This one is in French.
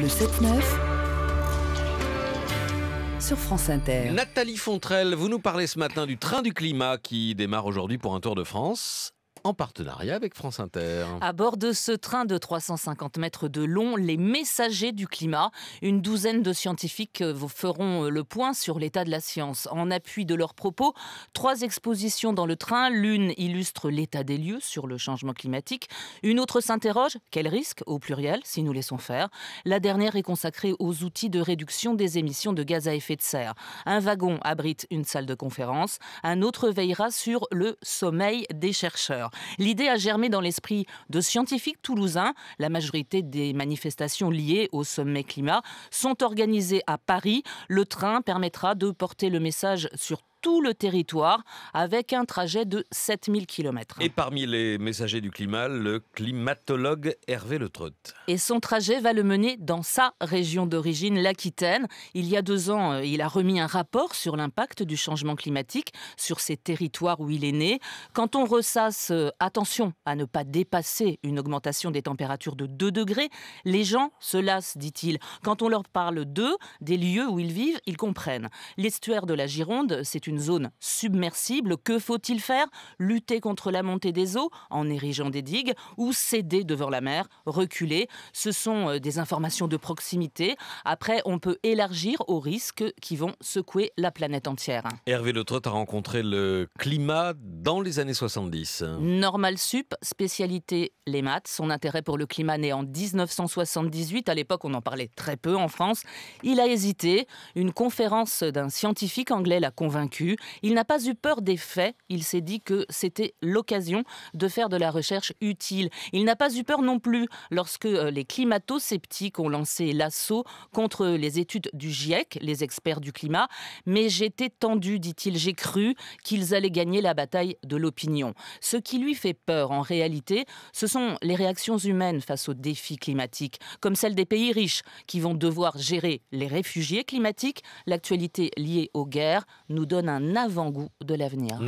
Le 7-9 sur France Inter. Nathalie Fontrelle, vous nous parlez ce matin du train du climat qui démarre aujourd'hui pour un tour de France en partenariat avec France Inter. À bord de ce train de 350 mètres de long, les messagers du climat, une douzaine de scientifiques vous euh, feront euh, le point sur l'état de la science. En appui de leurs propos, trois expositions dans le train. L'une illustre l'état des lieux sur le changement climatique. Une autre s'interroge, quel risque au pluriel si nous laissons faire La dernière est consacrée aux outils de réduction des émissions de gaz à effet de serre. Un wagon abrite une salle de conférence, un autre veillera sur le sommeil des chercheurs. L'idée a germé dans l'esprit de scientifiques toulousains. La majorité des manifestations liées au sommet climat sont organisées à Paris. Le train permettra de porter le message sur tout le territoire avec un trajet de 7000 km. Et parmi les messagers du climat, le climatologue Hervé Le Trott. Et son trajet va le mener dans sa région d'origine, l'Aquitaine. Il y a deux ans, euh, il a remis un rapport sur l'impact du changement climatique sur ces territoires où il est né. Quand on ressasse, euh, attention à ne pas dépasser une augmentation des températures de 2 degrés, les gens se lassent, dit-il. Quand on leur parle d'eux, des lieux où ils vivent, ils comprennent. L'estuaire de la Gironde, c'est une une zone submersible, que faut-il faire Lutter contre la montée des eaux en érigeant des digues ou céder devant la mer, reculer Ce sont euh, des informations de proximité. Après, on peut élargir aux risques qui vont secouer la planète entière. Hervé Le Trott a rencontré le climat dans les années 70. Normal Sup, spécialité les maths. Son intérêt pour le climat naît en 1978. À l'époque, on en parlait très peu en France. Il a hésité. Une conférence d'un scientifique anglais l'a convaincu il n'a pas eu peur des faits, il s'est dit que c'était l'occasion de faire de la recherche utile. Il n'a pas eu peur non plus lorsque euh, les climato-sceptiques ont lancé l'assaut contre les études du GIEC, les experts du climat. Mais j'étais tendu, dit-il, j'ai cru qu'ils allaient gagner la bataille de l'opinion. Ce qui lui fait peur en réalité, ce sont les réactions humaines face aux défis climatiques, comme celle des pays riches qui vont devoir gérer les réfugiés climatiques. L'actualité liée aux guerres nous donne un avant-goût de l'avenir.